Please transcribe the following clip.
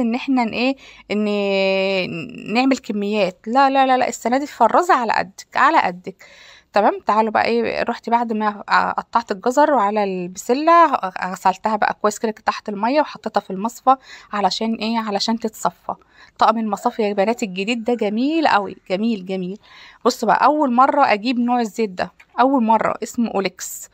ان احنا ايه ان نعمل كميات لا لا لا لا السنه دي تفرزي على قدك على قدك تمام تعالوا بقى ايه رحت بعد ما قطعت الجزر وعلى البسله غسلتها بقى كويس كده تحت الميه وحطيتها في المصفى علشان ايه علشان تتصفى طقم المصافي يا بنات الجديد ده جميل قوي جميل جميل بصوا بقى اول مره اجيب نوع الزيت ده اول مره اسمه اوليكس